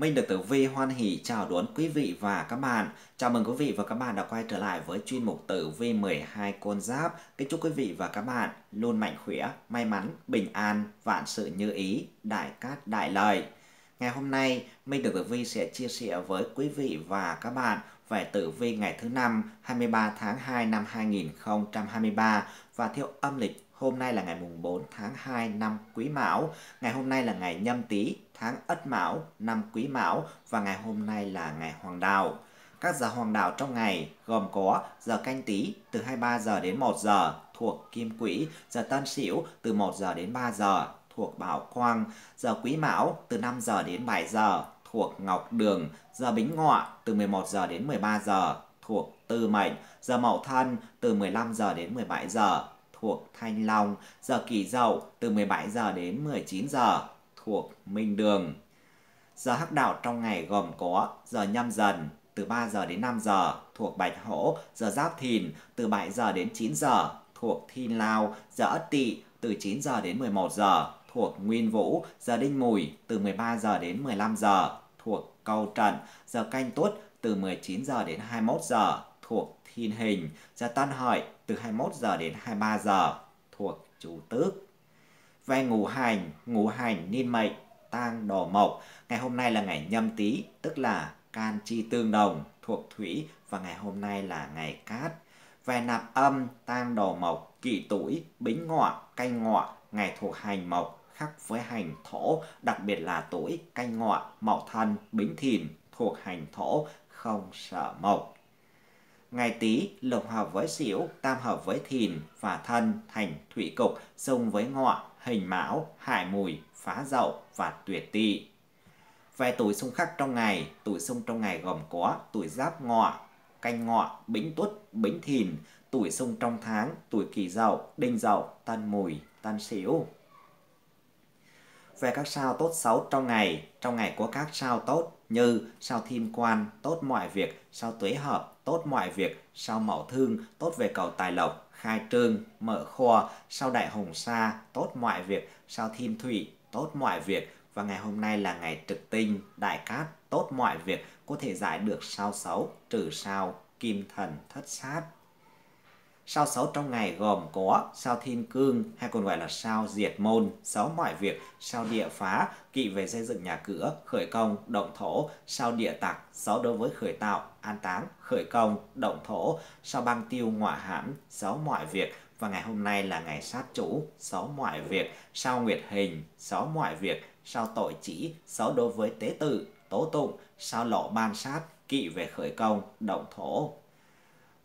Minh được tử vi hoan hỷ chào đón quý vị và các bạn. Chào mừng quý vị và các bạn đã quay trở lại với chuyên mục tử vi 12 con giáp. Kính chúc quý vị và các bạn luôn mạnh khỏe, may mắn, bình an, vạn sự như ý, đại cát đại lợi. Ngày hôm nay, Minh được tử vi sẽ chia sẻ với quý vị và các bạn về tử vi ngày thứ năm 23 tháng 2 năm 2023 và theo âm lịch Hôm nay là ngày mùng 4 tháng 2 năm Quý Mão, ngày hôm nay là ngày nhâm tý tháng Ất Mão, năm Quý Mão và ngày hôm nay là ngày Hoàng đạo. Các giờ hoàng đạo trong ngày gồm có giờ canh tý từ 23 giờ đến 1 giờ thuộc Kim Quỹ, giờ Tân Sửu từ 1 giờ đến 3 giờ thuộc Bảo Quang, giờ Quý Mão từ 5 giờ đến 7 giờ thuộc Ngọc Đường, giờ Bính Ngọ từ 11 giờ đến 13 giờ thuộc Tư Mệnh, giờ Mậu Thân từ 15 giờ đến 17 giờ thuộc Thanh Long, giờ Kỷ Dậu từ 17 giờ đến 19 giờ cuộc Minh Đường. Giờ hắc đạo trong ngày gồm có giờ nhâm dần từ 3 giờ đến 5 giờ thuộc Bạch Hổ, giờ Giáp Thìn từ 7 giờ đến 9 giờ thuộc Thiên Lao, giờ Ất Tỵ từ 9 giờ đến 11 giờ thuộc Nguyên Vũ, giờ Đinh Mùi từ 13 giờ đến 15 giờ thuộc Câu Trận, giờ Canh Tuất từ 19 giờ đến 21 giờ thuộc Thiên Hình, giờ Tân Hợi từ 21 giờ đến 23 giờ thuộc Chủ Tước ve ngũ hành, ngũ hành niên mệnh, tang đỏ mộc. Ngày hôm nay là ngày nhâm tý, tức là can chi tương đồng, thuộc thủy và ngày hôm nay là ngày cát. Về nạp âm, tang đỏ mộc, kỷ tuổi, bính ngọ, canh ngọ, ngày thuộc hành mộc, khắc với hành thổ, đặc biệt là tuổi canh ngọ, mậu thân, bính thìn, thuộc hành thổ, không sợ mộc. Ngày Tý lục hợp với Sửu, tam hợp với Thìn và Thân thành Thủy Cục, xung với Ngọ, Hình Mão, Hải Mùi, Phá Dậu và Tuyệt Tỵ. Về tuổi xung khắc trong ngày, tuổi xung trong ngày gồm có tuổi Giáp Ngọ, Canh Ngọ, Bính Tuất, Bính Thìn, tuổi xung trong tháng, tuổi Kỷ Dậu, Đinh Dậu, Tân Mùi, Tân Sửu về các sao tốt xấu trong ngày. Trong ngày có các sao tốt như sao thiên quan tốt mọi việc, sao tuế hợp tốt mọi việc, sao mậu thương tốt về cầu tài lộc, khai trương, mở kho, sao đại hồng sa tốt mọi việc, sao thiên thủy tốt mọi việc và ngày hôm nay là ngày trực tinh, đại cát tốt mọi việc có thể giải được sao xấu trừ sao kim thần thất sát Sao xấu trong ngày gồm có sao thiên cương hay còn gọi là sao diệt môn, xấu mọi việc, sao địa phá, kỵ về xây dựng nhà cửa, khởi công, động thổ, sao địa tặc xấu đối với khởi tạo, an táng, khởi công, động thổ, sao băng tiêu ngọa hãm, xấu mọi việc, và ngày hôm nay là ngày sát chủ, xấu mọi việc, sao nguyệt hình, xấu mọi việc, sao tội chỉ, xấu đối với tế tự, tố tụng, sao lộ ban sát, kỵ về khởi công, động thổ.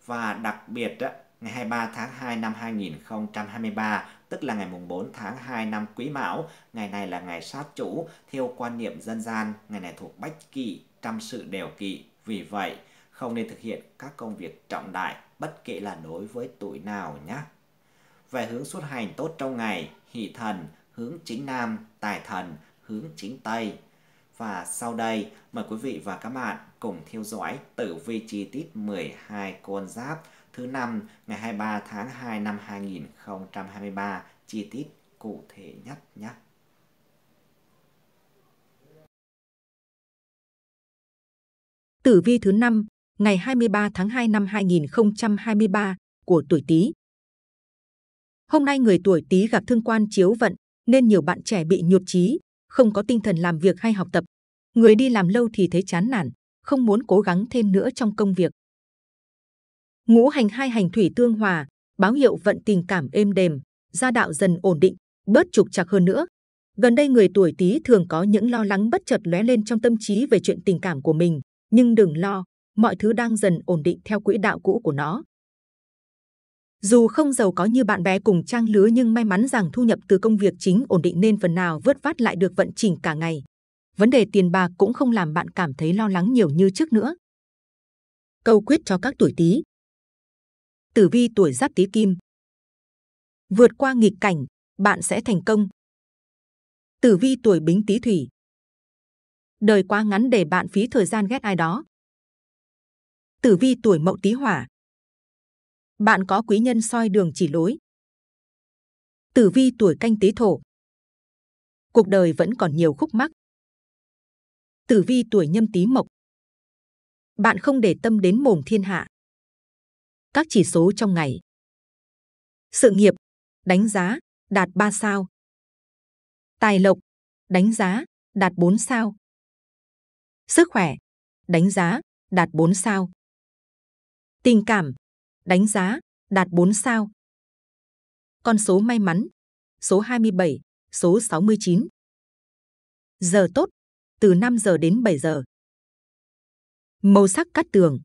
Và đặc biệt ngày 23 tháng 2 năm 2023, tức là ngày mùng 4 tháng 2 năm Quý Mão. Ngày này là ngày sát chủ, theo quan niệm dân gian, ngày này thuộc bách kỵ, trăm sự đều kỵ. Vì vậy, không nên thực hiện các công việc trọng đại, bất kể là đối với tuổi nào nhé. Về hướng xuất hành tốt trong ngày, hỷ thần, hướng chính nam, tài thần, hướng chính tây. Và sau đây, mời quý vị và các bạn cùng theo dõi tử vi chi tiết 12 con giáp thứ năm ngày 23 tháng 2 năm 2023 chi tiết cụ thể nhất nhé. Tử vi thứ năm ngày 23 tháng 2 năm 2023 của tuổi Tý. Hôm nay người tuổi Tý gặp thương quan chiếu vận nên nhiều bạn trẻ bị nhụt chí, không có tinh thần làm việc hay học tập. Người đi làm lâu thì thấy chán nản, không muốn cố gắng thêm nữa trong công việc. Ngũ hành hai hành thủy tương hòa, báo hiệu vận tình cảm êm đềm, gia đạo dần ổn định, bớt trục trặc hơn nữa. Gần đây người tuổi Tý thường có những lo lắng bất chợt lóe lên trong tâm trí về chuyện tình cảm của mình, nhưng đừng lo, mọi thứ đang dần ổn định theo quỹ đạo cũ của nó. Dù không giàu có như bạn bè cùng trang lứa nhưng may mắn rằng thu nhập từ công việc chính ổn định nên phần nào vớt vát lại được vận trình cả ngày. Vấn đề tiền bạc cũng không làm bạn cảm thấy lo lắng nhiều như trước nữa. Câu quyết cho các tuổi Tý tử vi tuổi giáp tý kim vượt qua nghịch cảnh bạn sẽ thành công tử vi tuổi bính tý thủy đời quá ngắn để bạn phí thời gian ghét ai đó tử vi tuổi mậu tý hỏa bạn có quý nhân soi đường chỉ lối tử vi tuổi canh tý thổ cuộc đời vẫn còn nhiều khúc mắc tử vi tuổi nhâm tý mộc bạn không để tâm đến mồm thiên hạ các chỉ số trong ngày. Sự nghiệp, đánh giá, đạt 3 sao. Tài lộc, đánh giá, đạt 4 sao. Sức khỏe, đánh giá, đạt 4 sao. Tình cảm, đánh giá, đạt 4 sao. Con số may mắn, số 27, số 69. Giờ tốt, từ 5 giờ đến 7 giờ. Màu sắc cắt tường,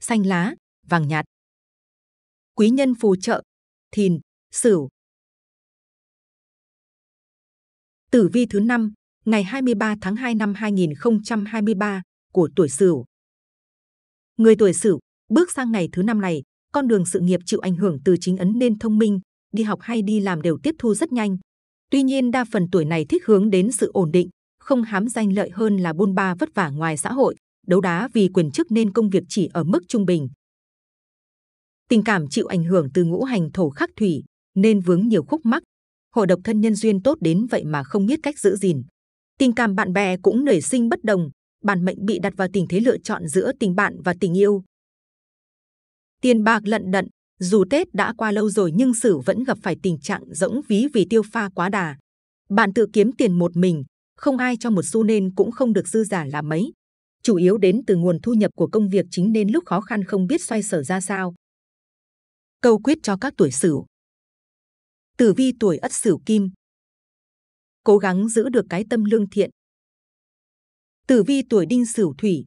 xanh lá, vàng nhạt quý nhân phù trợ, thìn, sửu. Tử vi thứ năm ngày 23 tháng 2 năm 2023 của tuổi Sửu. Người tuổi Sửu bước sang ngày thứ năm này, con đường sự nghiệp chịu ảnh hưởng từ chính ấn nên thông minh, đi học hay đi làm đều tiếp thu rất nhanh. Tuy nhiên đa phần tuổi này thích hướng đến sự ổn định, không hám danh lợi hơn là buôn ba vất vả ngoài xã hội, đấu đá vì quyền chức nên công việc chỉ ở mức trung bình tình cảm chịu ảnh hưởng từ ngũ hành thổ khắc thủy nên vướng nhiều khúc mắc hộ độc thân nhân duyên tốt đến vậy mà không biết cách giữ gìn tình cảm bạn bè cũng nảy sinh bất đồng bản mệnh bị đặt vào tình thế lựa chọn giữa tình bạn và tình yêu tiền bạc lận đận dù tết đã qua lâu rồi nhưng sử vẫn gặp phải tình trạng rỗng ví vì tiêu pha quá đà bạn tự kiếm tiền một mình không ai cho một xu nên cũng không được dư giả là mấy chủ yếu đến từ nguồn thu nhập của công việc chính nên lúc khó khăn không biết xoay sở ra sao câu quyết cho các tuổi sửu. Tử vi tuổi ất sửu kim. Cố gắng giữ được cái tâm lương thiện. Tử vi tuổi đinh sửu thủy.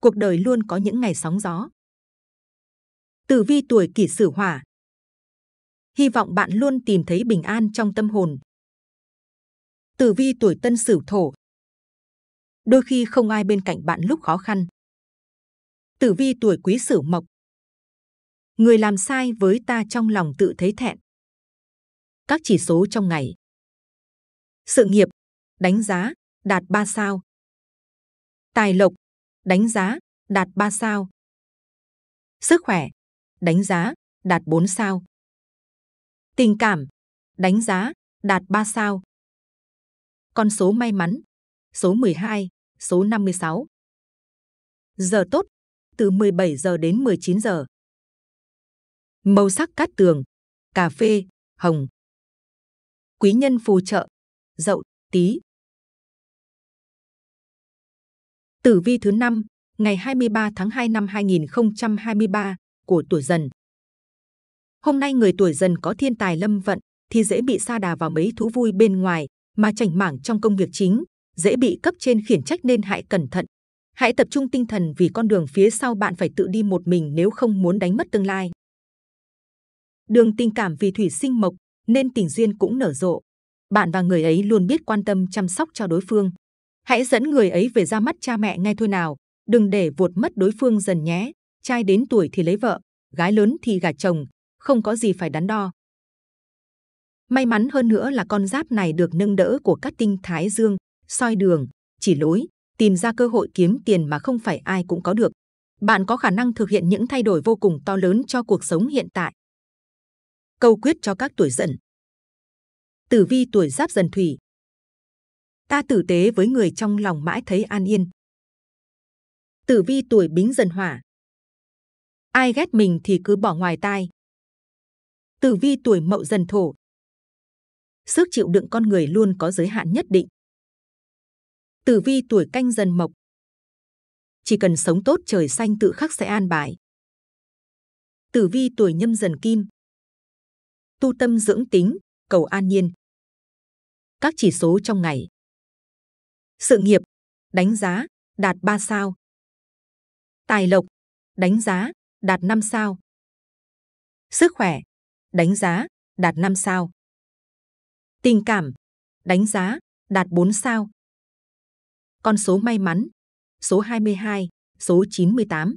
Cuộc đời luôn có những ngày sóng gió. Tử vi tuổi kỷ sửu hỏa. Hy vọng bạn luôn tìm thấy bình an trong tâm hồn. Tử vi tuổi tân sửu thổ. Đôi khi không ai bên cạnh bạn lúc khó khăn. Tử vi tuổi quý sửu mộc người làm sai với ta trong lòng tự thấy thẹn. Các chỉ số trong ngày. Sự nghiệp, đánh giá, đạt 3 sao. Tài lộc, đánh giá, đạt 3 sao. Sức khỏe, đánh giá, đạt 4 sao. Tình cảm, đánh giá, đạt 3 sao. Con số may mắn, số 12, số 56. Giờ tốt, từ 17 giờ đến 19 giờ màu sắc cát tường, cà phê, hồng. Quý nhân phù trợ, dậu, tí. Tử vi thứ năm ngày 23 tháng 2 năm 2023 của tuổi dần. Hôm nay người tuổi dần có thiên tài lâm vận thì dễ bị sa đà vào mấy thú vui bên ngoài mà chảnh mảng trong công việc chính, dễ bị cấp trên khiển trách nên hãy cẩn thận. Hãy tập trung tinh thần vì con đường phía sau bạn phải tự đi một mình nếu không muốn đánh mất tương lai. Đường tình cảm vì thủy sinh mộc nên tình duyên cũng nở rộ. Bạn và người ấy luôn biết quan tâm chăm sóc cho đối phương. Hãy dẫn người ấy về ra mắt cha mẹ ngay thôi nào, đừng để vuột mất đối phương dần nhé. Trai đến tuổi thì lấy vợ, gái lớn thì gả chồng, không có gì phải đắn đo. May mắn hơn nữa là con giáp này được nâng đỡ của các tinh thái dương, soi đường, chỉ lối, tìm ra cơ hội kiếm tiền mà không phải ai cũng có được. Bạn có khả năng thực hiện những thay đổi vô cùng to lớn cho cuộc sống hiện tại câu quyết cho các tuổi dần. Tử vi tuổi giáp dần thủy. Ta tử tế với người trong lòng mãi thấy an yên. Tử vi tuổi bính dần hỏa. Ai ghét mình thì cứ bỏ ngoài tai. Tử vi tuổi mậu dần thổ. Sức chịu đựng con người luôn có giới hạn nhất định. Tử vi tuổi canh dần mộc. Chỉ cần sống tốt trời xanh tự khắc sẽ an bài. Tử vi tuổi nhâm dần kim tu tâm dưỡng tính, cầu an nhiên. Các chỉ số trong ngày. Sự nghiệp, đánh giá, đạt 3 sao. Tài lộc, đánh giá, đạt 5 sao. Sức khỏe, đánh giá, đạt 5 sao. Tình cảm, đánh giá, đạt 4 sao. Con số may mắn, số 22, số 98.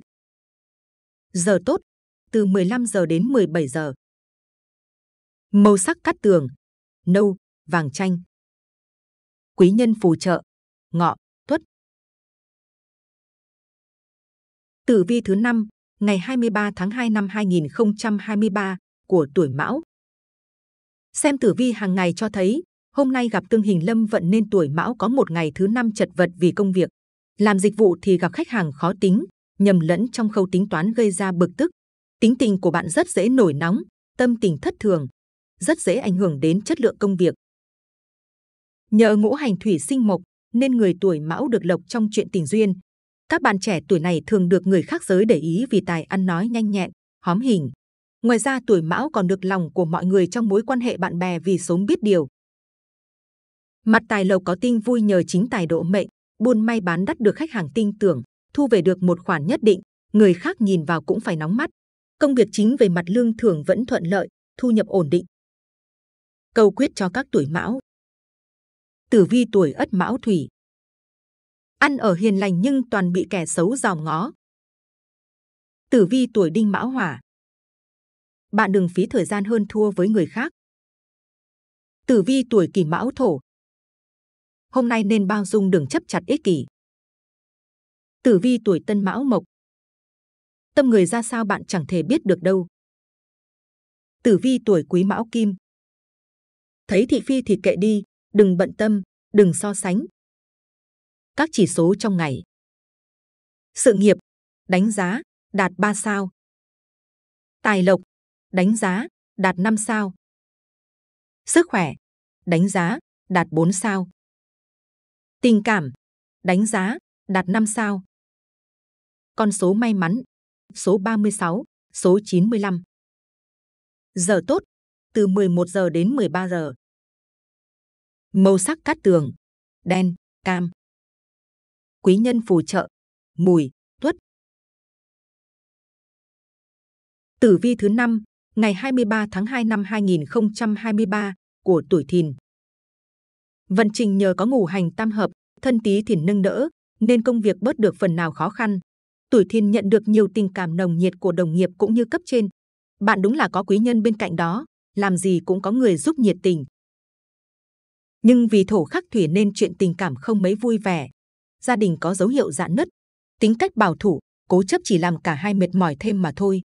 Giờ tốt, từ 15 giờ đến 17 giờ màu sắc cát tường, nâu, vàng chanh. Quý nhân phù trợ, ngọ, tuất. Tử vi thứ năm ngày 23 tháng 2 năm 2023 của tuổi Mão. Xem tử vi hàng ngày cho thấy, hôm nay gặp tương hình lâm vận nên tuổi Mão có một ngày thứ năm chật vật vì công việc. Làm dịch vụ thì gặp khách hàng khó tính, nhầm lẫn trong khâu tính toán gây ra bực tức. Tính tình của bạn rất dễ nổi nóng, tâm tình thất thường, rất dễ ảnh hưởng đến chất lượng công việc. Nhờ ngũ hành thủy sinh mộc nên người tuổi mão được lộc trong chuyện tình duyên. Các bạn trẻ tuổi này thường được người khác giới để ý vì tài ăn nói nhanh nhẹn, hóm hình. Ngoài ra tuổi mão còn được lòng của mọi người trong mối quan hệ bạn bè vì sống biết điều. Mặt tài lộc có tinh vui nhờ chính tài độ mệnh, buôn may bán đắt được khách hàng tin tưởng, thu về được một khoản nhất định, người khác nhìn vào cũng phải nóng mắt. Công việc chính về mặt lương thưởng vẫn thuận lợi, thu nhập ổn định, câu quyết cho các tuổi mão. Tử vi tuổi ất mão thủy. Ăn ở hiền lành nhưng toàn bị kẻ xấu dòm ngó. Tử vi tuổi đinh mão hỏa. Bạn đừng phí thời gian hơn thua với người khác. Tử vi tuổi kỷ mão thổ. Hôm nay nên bao dung đừng chấp chặt ích kỷ. Tử vi tuổi tân mão mộc. Tâm người ra sao bạn chẳng thể biết được đâu. Tử vi tuổi quý mão kim thấy thị phi thì kệ đi, đừng bận tâm, đừng so sánh. Các chỉ số trong ngày. Sự nghiệp, đánh giá, đạt 3 sao. Tài lộc, đánh giá, đạt 5 sao. Sức khỏe, đánh giá, đạt 4 sao. Tình cảm, đánh giá, đạt 5 sao. Con số may mắn, số 36, số 95. Giờ tốt, từ 11 giờ đến 13 giờ. Màu sắc cát tường: đen, cam. Quý nhân phù trợ: mùi, tuất. Tử vi thứ năm ngày 23 tháng 2 năm 2023 của tuổi Thìn. Vận trình nhờ có ngũ hành tam hợp, thân tí Thìn nâng đỡ, nên công việc bớt được phần nào khó khăn. Tuổi Thìn nhận được nhiều tình cảm nồng nhiệt của đồng nghiệp cũng như cấp trên. Bạn đúng là có quý nhân bên cạnh đó làm gì cũng có người giúp nhiệt tình. Nhưng vì thổ khắc thủy nên chuyện tình cảm không mấy vui vẻ, gia đình có dấu hiệu dạn nứt, tính cách bảo thủ, cố chấp chỉ làm cả hai mệt mỏi thêm mà thôi.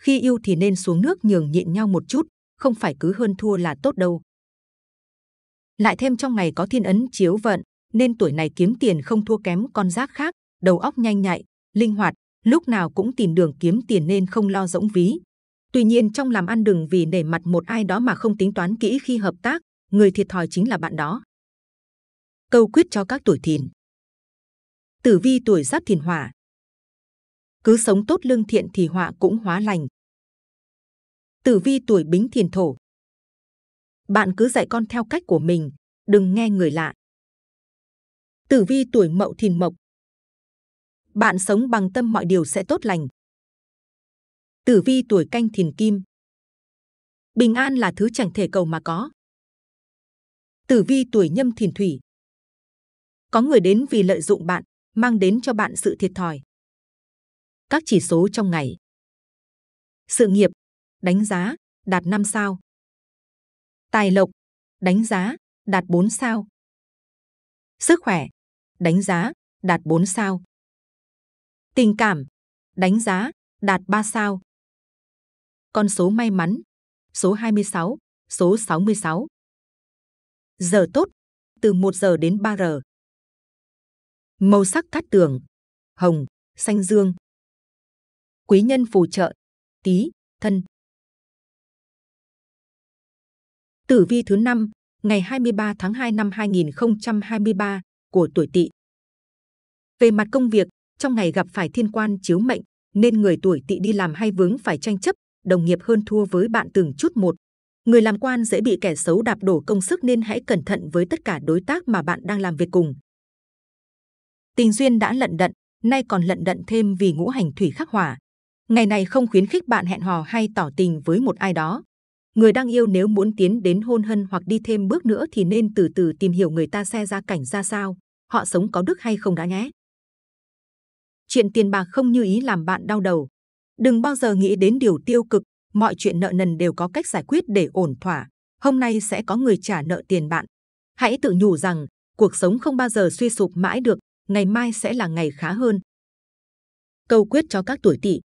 Khi yêu thì nên xuống nước nhường nhịn nhau một chút, không phải cứ hơn thua là tốt đâu. Lại thêm trong ngày có thiên ấn chiếu vận, nên tuổi này kiếm tiền không thua kém con giáp khác, đầu óc nhanh nhạy, linh hoạt, lúc nào cũng tìm đường kiếm tiền nên không lo rỗng ví. Tuy nhiên trong làm ăn đừng vì nể mặt một ai đó mà không tính toán kỹ khi hợp tác, người thiệt thòi chính là bạn đó. Câu quyết cho các tuổi thìn. Tử vi tuổi giáp thìn hỏa. Cứ sống tốt lương thiện thì họa cũng hóa lành. Tử vi tuổi bính thìn thổ. Bạn cứ dạy con theo cách của mình, đừng nghe người lạ. Tử vi tuổi mậu thìn mộc. Bạn sống bằng tâm mọi điều sẽ tốt lành. Tử vi tuổi canh thìn kim. Bình an là thứ chẳng thể cầu mà có. Tử vi tuổi nhâm thìn thủy. Có người đến vì lợi dụng bạn, mang đến cho bạn sự thiệt thòi. Các chỉ số trong ngày. Sự nghiệp, đánh giá, đạt 5 sao. Tài lộc, đánh giá, đạt 4 sao. Sức khỏe, đánh giá, đạt 4 sao. Tình cảm, đánh giá, đạt 3 sao con số may mắn, số 26, số 66. Giờ tốt, từ 1 giờ đến 3 giờ. Màu sắc cát tường, hồng, xanh dương. Quý nhân phù trợ, tí, thân. Tử vi thứ 5, ngày 23 tháng 2 năm 2023 của tuổi Tỵ. Về mặt công việc, trong ngày gặp phải thiên quan chiếu mệnh, nên người tuổi Tỵ đi làm hay vướng phải tranh chấp, đồng nghiệp hơn thua với bạn từng chút một. Người làm quan dễ bị kẻ xấu đạp đổ công sức nên hãy cẩn thận với tất cả đối tác mà bạn đang làm việc cùng. Tình duyên đã lận đận, nay còn lận đận thêm vì ngũ hành thủy khắc hỏa. Ngày này không khuyến khích bạn hẹn hò hay tỏ tình với một ai đó. Người đang yêu nếu muốn tiến đến hôn hân hoặc đi thêm bước nữa thì nên từ từ tìm hiểu người ta xe ra cảnh ra sao, họ sống có đức hay không đã nhé. Chuyện tiền bạc không như ý làm bạn đau đầu, Đừng bao giờ nghĩ đến điều tiêu cực, mọi chuyện nợ nần đều có cách giải quyết để ổn thỏa. Hôm nay sẽ có người trả nợ tiền bạn. Hãy tự nhủ rằng cuộc sống không bao giờ suy sụp mãi được, ngày mai sẽ là ngày khá hơn. Câu quyết cho các tuổi tỵ.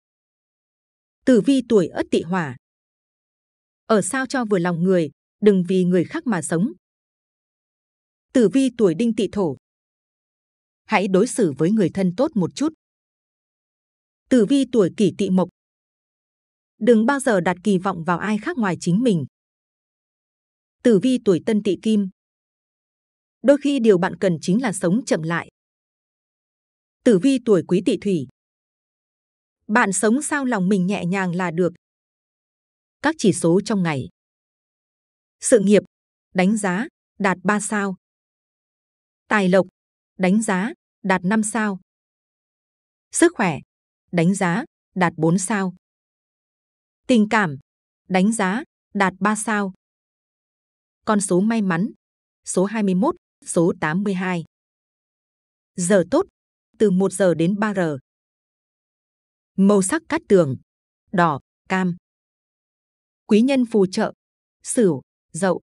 Tử vi tuổi ất tỵ hỏa. Ở sao cho vừa lòng người, đừng vì người khác mà sống. Tử vi tuổi đinh tỵ thổ. Hãy đối xử với người thân tốt một chút, Tử vi tuổi kỷ tỵ mộc. Đừng bao giờ đặt kỳ vọng vào ai khác ngoài chính mình. Tử vi tuổi tân tỵ kim. Đôi khi điều bạn cần chính là sống chậm lại. Tử vi tuổi quý tỵ thủy. Bạn sống sao lòng mình nhẹ nhàng là được. Các chỉ số trong ngày. Sự nghiệp, đánh giá, đạt 3 sao. Tài lộc, đánh giá, đạt 5 sao. Sức khỏe, đánh giá, đạt 4 sao. Tình cảm, đánh giá, đạt 3 sao. Con số may mắn, số 21, số 82. Giờ tốt, từ 1 giờ đến 3 giờ. Màu sắc cát tường, đỏ, cam. Quý nhân phù trợ, sửu, dậu.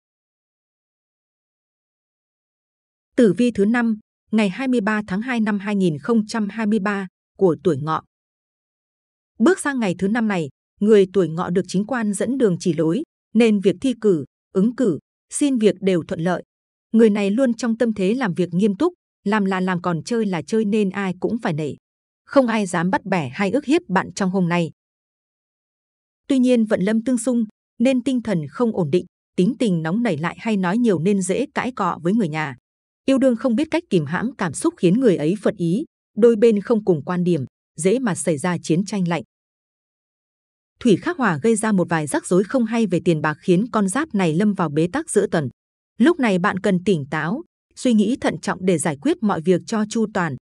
Tử vi thứ 5, ngày 23 tháng 2 năm 2023 của tuổi ngọ. Bước sang ngày thứ năm này, người tuổi ngọ được chính quan dẫn đường chỉ lối, nên việc thi cử, ứng cử, xin việc đều thuận lợi. Người này luôn trong tâm thế làm việc nghiêm túc, làm là làm còn chơi là chơi nên ai cũng phải nể. Không ai dám bắt bẻ hay ước hiếp bạn trong hôm nay. Tuy nhiên vận lâm tương xung nên tinh thần không ổn định, tính tình nóng nảy lại hay nói nhiều nên dễ cãi cọ với người nhà. Yêu đương không biết cách kìm hãm cảm xúc khiến người ấy phật ý, đôi bên không cùng quan điểm, dễ mà xảy ra chiến tranh lạnh. Thủy khắc hỏa gây ra một vài rắc rối không hay về tiền bạc khiến con giáp này lâm vào bế tắc giữa tuần. Lúc này bạn cần tỉnh táo, suy nghĩ thận trọng để giải quyết mọi việc cho chu toàn.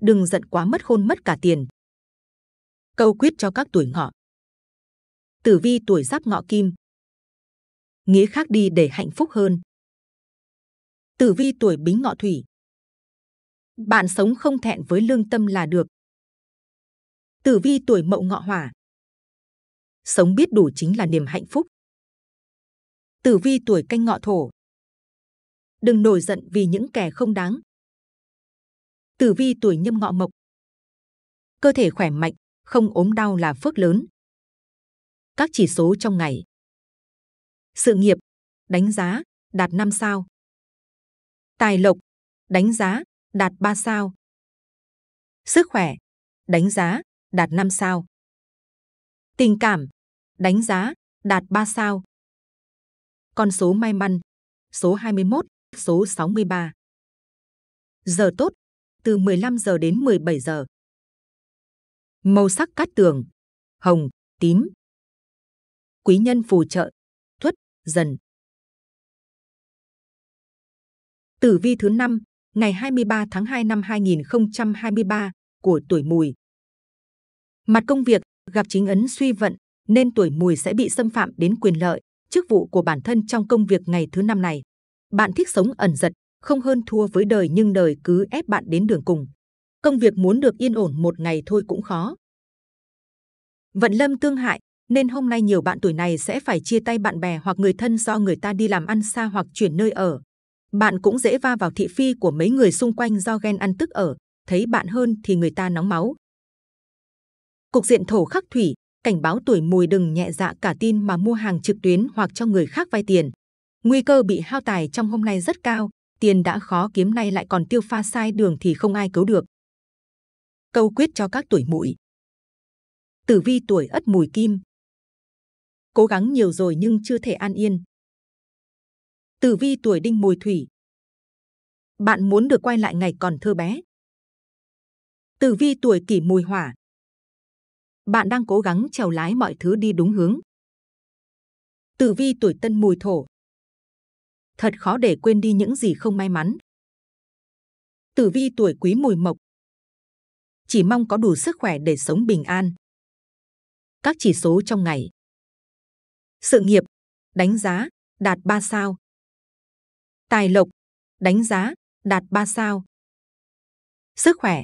Đừng giận quá mất khôn mất cả tiền. Câu quyết cho các tuổi ngọ. Tử vi tuổi giáp ngọ kim. Nghĩa khác đi để hạnh phúc hơn. Tử vi tuổi bính ngọ thủy. Bạn sống không thẹn với lương tâm là được, tử vi tuổi mậu ngọ hỏa sống biết đủ chính là niềm hạnh phúc tử vi tuổi canh ngọ thổ đừng nổi giận vì những kẻ không đáng tử vi tuổi nhâm ngọ mộc cơ thể khỏe mạnh không ốm đau là phước lớn các chỉ số trong ngày sự nghiệp đánh giá đạt 5 sao tài lộc đánh giá đạt 3 sao sức khỏe đánh giá đạt 5 sao. Tình cảm, đánh giá, đạt 3 sao. Con số may mắn, số 21, số 63. Giờ tốt, từ 15 giờ đến 17 giờ. Màu sắc cát tường, hồng, tím. Quý nhân phù trợ, thuất, dần. Tử vi thứ 5, ngày 23 tháng 2 năm 2023 của tuổi mùi Mặt công việc, gặp chính ấn suy vận, nên tuổi mùi sẽ bị xâm phạm đến quyền lợi, chức vụ của bản thân trong công việc ngày thứ năm này. Bạn thích sống ẩn giật, không hơn thua với đời nhưng đời cứ ép bạn đến đường cùng. Công việc muốn được yên ổn một ngày thôi cũng khó. Vận lâm tương hại, nên hôm nay nhiều bạn tuổi này sẽ phải chia tay bạn bè hoặc người thân do người ta đi làm ăn xa hoặc chuyển nơi ở. Bạn cũng dễ va vào thị phi của mấy người xung quanh do ghen ăn tức ở, thấy bạn hơn thì người ta nóng máu, Cục diện thổ khắc thủy cảnh báo tuổi mùi đừng nhẹ dạ cả tin mà mua hàng trực tuyến hoặc cho người khác vay tiền. Nguy cơ bị hao tài trong hôm nay rất cao, tiền đã khó kiếm nay lại còn tiêu pha sai đường thì không ai cứu được. Câu quyết cho các tuổi mùi. Tử vi tuổi Ất Mùi Kim. Cố gắng nhiều rồi nhưng chưa thể an yên. Tử vi tuổi Đinh Mùi Thủy. Bạn muốn được quay lại ngày còn thơ bé. Tử vi tuổi Kỷ Mùi Hỏa bạn đang cố gắng trèo lái mọi thứ đi đúng hướng. Tử vi tuổi tân mùi thổ Thật khó để quên đi những gì không may mắn. Tử vi tuổi quý mùi mộc Chỉ mong có đủ sức khỏe để sống bình an. Các chỉ số trong ngày Sự nghiệp Đánh giá Đạt 3 sao Tài lộc Đánh giá Đạt 3 sao Sức khỏe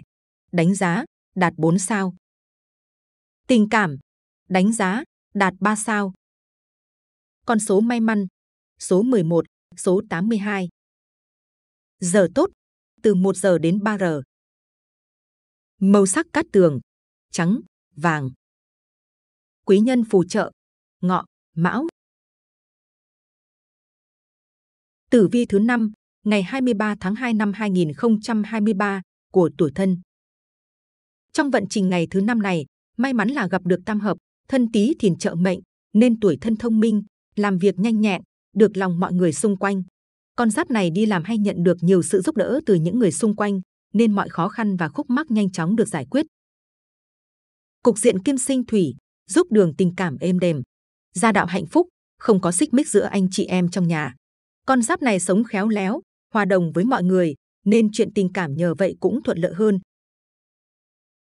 Đánh giá Đạt 4 sao Tình cảm, đánh giá, đạt 3 sao. Con số may mắn, số 11, số 82. Giờ tốt, từ 1 giờ đến 3 giờ. Màu sắc cát tường, trắng, vàng. Quý nhân phù trợ, ngọ, mão. Tử vi thứ 5, ngày 23 tháng 2 năm 2023 của tuổi thân. Trong vận trình ngày thứ năm này, may mắn là gặp được tam hợp thân tý thìn trợ mệnh nên tuổi thân thông minh làm việc nhanh nhẹn được lòng mọi người xung quanh con giáp này đi làm hay nhận được nhiều sự giúp đỡ từ những người xung quanh nên mọi khó khăn và khúc mắc nhanh chóng được giải quyết cục diện kim sinh thủy giúp đường tình cảm êm đềm gia đạo hạnh phúc không có xích mích giữa anh chị em trong nhà con giáp này sống khéo léo hòa đồng với mọi người nên chuyện tình cảm nhờ vậy cũng thuận lợi hơn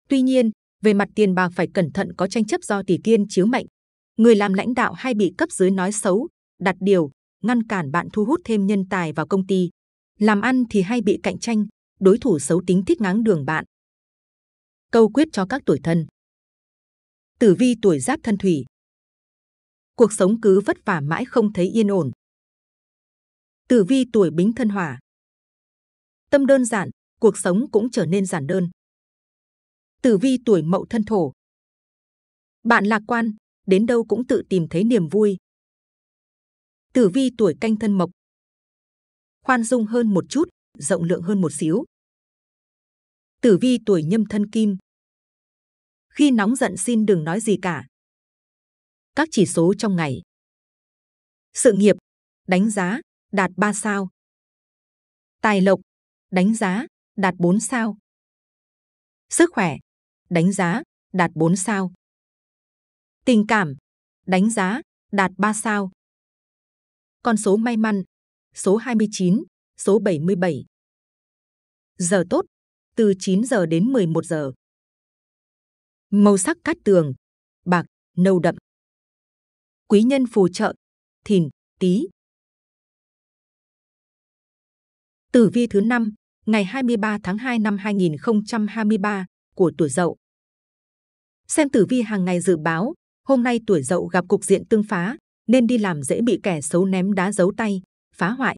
tuy nhiên về mặt tiền bạc phải cẩn thận có tranh chấp do tỷ kiên chiếu mệnh. Người làm lãnh đạo hay bị cấp dưới nói xấu, đặt điều, ngăn cản bạn thu hút thêm nhân tài vào công ty. Làm ăn thì hay bị cạnh tranh, đối thủ xấu tính thích ngáng đường bạn. Câu quyết cho các tuổi thân. Tử vi tuổi giáp thân thủy. Cuộc sống cứ vất vả mãi không thấy yên ổn. Tử vi tuổi bính thân hỏa. Tâm đơn giản, cuộc sống cũng trở nên giản đơn tử vi tuổi mậu thân thổ. Bạn lạc quan, đến đâu cũng tự tìm thấy niềm vui. Tử vi tuổi canh thân mộc. Khoan dung hơn một chút, rộng lượng hơn một xíu. Tử vi tuổi nhâm thân kim. Khi nóng giận xin đừng nói gì cả. Các chỉ số trong ngày. Sự nghiệp, đánh giá, đạt 3 sao. Tài lộc, đánh giá, đạt 4 sao. Sức khỏe, đánh giá đạt 4 sao. Tình cảm, đánh giá đạt 3 sao. Con số may mắn, số 29, số 77. Giờ tốt, từ 9 giờ đến 11 giờ. Màu sắc cát tường, bạc, nâu đậm. Quý nhân phù trợ, thìn, tý, Tử vi thứ năm ngày 23 tháng 2 năm 2023 của tuổi Dậu. Xem tử vi hàng ngày dự báo, hôm nay tuổi dậu gặp cục diện tương phá, nên đi làm dễ bị kẻ xấu ném đá giấu tay, phá hoại.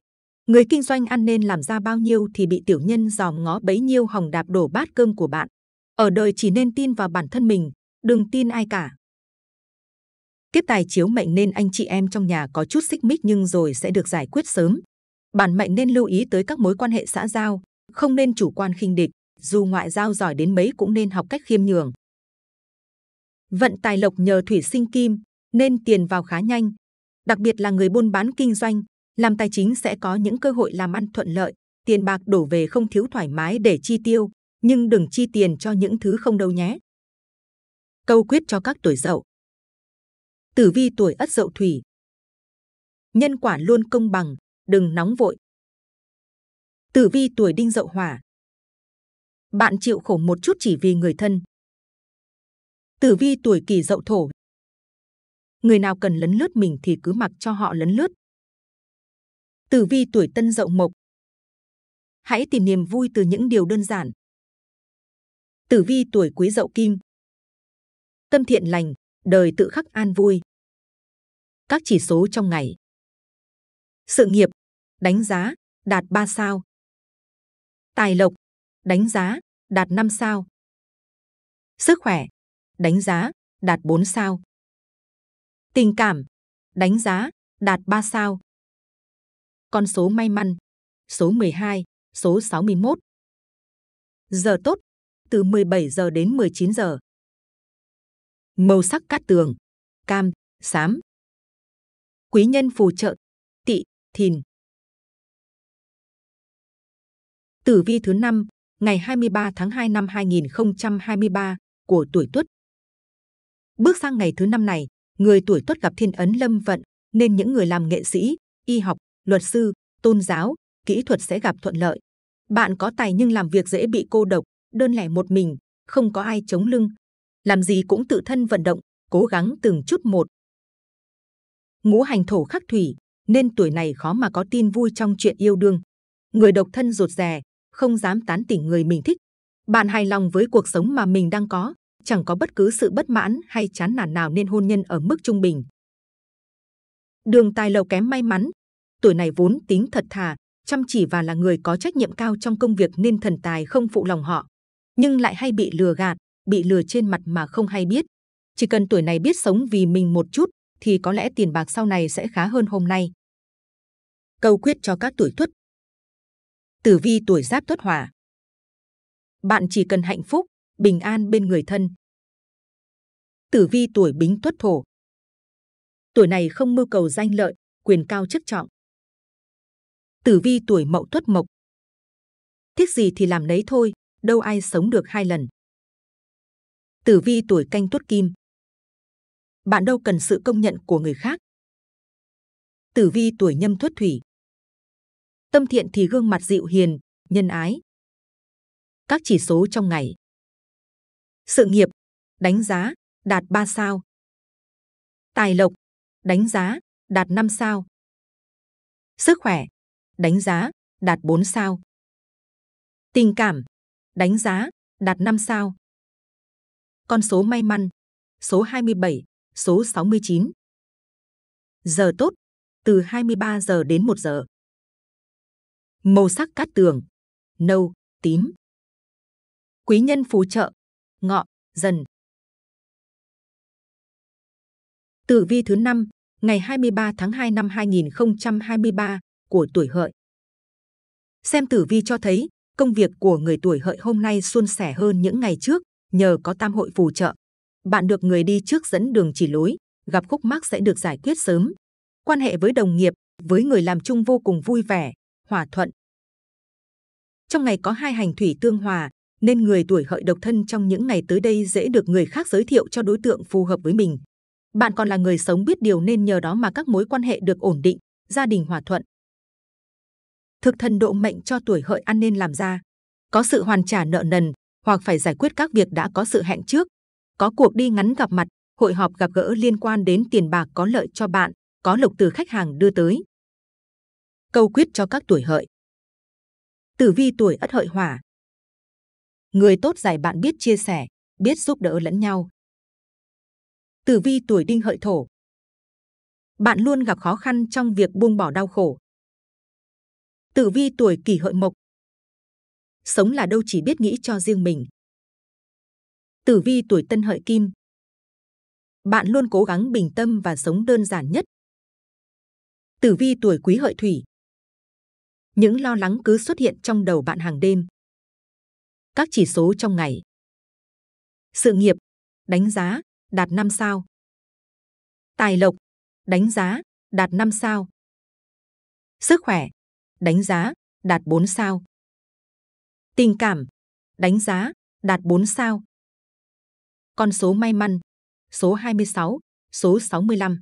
Người kinh doanh ăn nên làm ra bao nhiêu thì bị tiểu nhân dòm ngó bấy nhiêu hòng đạp đổ bát cơm của bạn. Ở đời chỉ nên tin vào bản thân mình, đừng tin ai cả. Tiếp tài chiếu mệnh nên anh chị em trong nhà có chút xích mích nhưng rồi sẽ được giải quyết sớm. Bản mệnh nên lưu ý tới các mối quan hệ xã giao, không nên chủ quan khinh địch, dù ngoại giao giỏi đến mấy cũng nên học cách khiêm nhường. Vận tài lộc nhờ thủy sinh kim nên tiền vào khá nhanh. Đặc biệt là người buôn bán kinh doanh, làm tài chính sẽ có những cơ hội làm ăn thuận lợi, tiền bạc đổ về không thiếu thoải mái để chi tiêu, nhưng đừng chi tiền cho những thứ không đâu nhé. Câu quyết cho các tuổi dậu. Tử vi tuổi ất dậu thủy. Nhân quả luôn công bằng, đừng nóng vội. Tử vi tuổi đinh dậu hỏa. Bạn chịu khổ một chút chỉ vì người thân, tử vi tuổi kỷ dậu thổ. Người nào cần lấn lướt mình thì cứ mặc cho họ lấn lướt. Tử vi tuổi tân dậu mộc. Hãy tìm niềm vui từ những điều đơn giản. Tử vi tuổi quý dậu kim. Tâm thiện lành, đời tự khắc an vui. Các chỉ số trong ngày. Sự nghiệp, đánh giá, đạt 3 sao. Tài lộc, đánh giá, đạt 5 sao. Sức khỏe, đánh giá đạt 4 sao. Tình cảm, đánh giá đạt 3 sao. Con số may mắn, số 12, số 61. Giờ tốt, từ 17 giờ đến 19 giờ. Màu sắc cát tường, cam, xám. Quý nhân phù trợ, tị, thìn. Tử vi thứ 5, ngày 23 tháng 2 năm 2023 của tuổi Tuất Bước sang ngày thứ năm này, người tuổi tuất gặp thiên ấn lâm vận, nên những người làm nghệ sĩ, y học, luật sư, tôn giáo, kỹ thuật sẽ gặp thuận lợi. Bạn có tài nhưng làm việc dễ bị cô độc, đơn lẻ một mình, không có ai chống lưng. Làm gì cũng tự thân vận động, cố gắng từng chút một. Ngũ hành thổ khắc thủy, nên tuổi này khó mà có tin vui trong chuyện yêu đương. Người độc thân rụt rè, không dám tán tỉnh người mình thích. Bạn hài lòng với cuộc sống mà mình đang có, chẳng có bất cứ sự bất mãn hay chán nản nào nên hôn nhân ở mức trung bình. Đường Tài lầu kém may mắn, tuổi này vốn tính thật thà, chăm chỉ và là người có trách nhiệm cao trong công việc nên thần tài không phụ lòng họ, nhưng lại hay bị lừa gạt, bị lừa trên mặt mà không hay biết. Chỉ cần tuổi này biết sống vì mình một chút thì có lẽ tiền bạc sau này sẽ khá hơn hôm nay. Cầu quyết cho các tuổi tuất. Tử vi tuổi giáp tuất hỏa. Bạn chỉ cần hạnh phúc, bình an bên người thân. Tử vi tuổi bính tuất thổ Tuổi này không mưu cầu danh lợi, quyền cao chức trọng. Tử vi tuổi mậu tuất mộc thích gì thì làm nấy thôi, đâu ai sống được hai lần. Tử vi tuổi canh tuất kim Bạn đâu cần sự công nhận của người khác. Tử vi tuổi nhâm tuất thủy Tâm thiện thì gương mặt dịu hiền, nhân ái. Các chỉ số trong ngày sự nghiệp đánh giá đạt 3 sao tài lộc đánh giá đạt 5 sao sức khỏe đánh giá đạt 4 sao tình cảm đánh giá đạt 5 sao con số may mắn số 27 số 69 giờ tốt từ 23 giờ đến 1 giờ màu sắc cát tường nâu tím quý nhân phù trợ ngọ, dần. Tử vi thứ năm ngày 23 tháng 2 năm 2023 của tuổi hợi. Xem tử vi cho thấy, công việc của người tuổi hợi hôm nay suôn sẻ hơn những ngày trước nhờ có tam hội phù trợ. Bạn được người đi trước dẫn đường chỉ lối, gặp khúc mắc sẽ được giải quyết sớm. Quan hệ với đồng nghiệp, với người làm chung vô cùng vui vẻ, hòa thuận. Trong ngày có hai hành thủy tương hòa, nên người tuổi hợi độc thân trong những ngày tới đây dễ được người khác giới thiệu cho đối tượng phù hợp với mình. Bạn còn là người sống biết điều nên nhờ đó mà các mối quan hệ được ổn định, gia đình hòa thuận. Thực thần độ mệnh cho tuổi hợi ăn nên làm ra. Có sự hoàn trả nợ nần hoặc phải giải quyết các việc đã có sự hẹn trước. Có cuộc đi ngắn gặp mặt, hội họp gặp gỡ liên quan đến tiền bạc có lợi cho bạn, có lộc từ khách hàng đưa tới. Câu quyết cho các tuổi hợi. Tử vi tuổi ất hợi hỏa, người tốt giải bạn biết chia sẻ, biết giúp đỡ lẫn nhau. Tử vi tuổi đinh hợi thổ Bạn luôn gặp khó khăn trong việc buông bỏ đau khổ. Tử vi tuổi kỷ hợi mộc Sống là đâu chỉ biết nghĩ cho riêng mình. Tử vi tuổi tân hợi kim Bạn luôn cố gắng bình tâm và sống đơn giản nhất. Tử vi tuổi quý hợi thủy Những lo lắng cứ xuất hiện trong đầu bạn hàng đêm các chỉ số trong ngày. Sự nghiệp, đánh giá, đạt 5 sao. Tài lộc, đánh giá, đạt 5 sao. Sức khỏe, đánh giá, đạt 4 sao. Tình cảm, đánh giá, đạt 4 sao. Con số may mắn, số 26, số 65.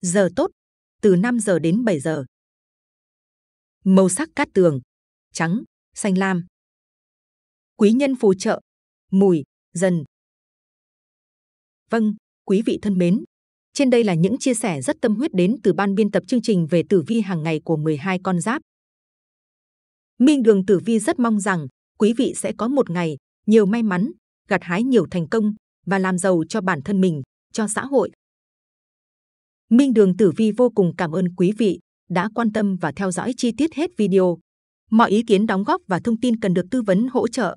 Giờ tốt, từ 5 giờ đến 7 giờ. Màu sắc cát tường, trắng, xanh lam quý nhân phù trợ, mùi, dần. Vâng, quý vị thân mến, trên đây là những chia sẻ rất tâm huyết đến từ ban biên tập chương trình về tử vi hàng ngày của 12 con giáp. Minh Đường Tử Vi rất mong rằng quý vị sẽ có một ngày nhiều may mắn, gặt hái nhiều thành công và làm giàu cho bản thân mình, cho xã hội. Minh Đường Tử Vi vô cùng cảm ơn quý vị đã quan tâm và theo dõi chi tiết hết video. Mọi ý kiến đóng góp và thông tin cần được tư vấn hỗ trợ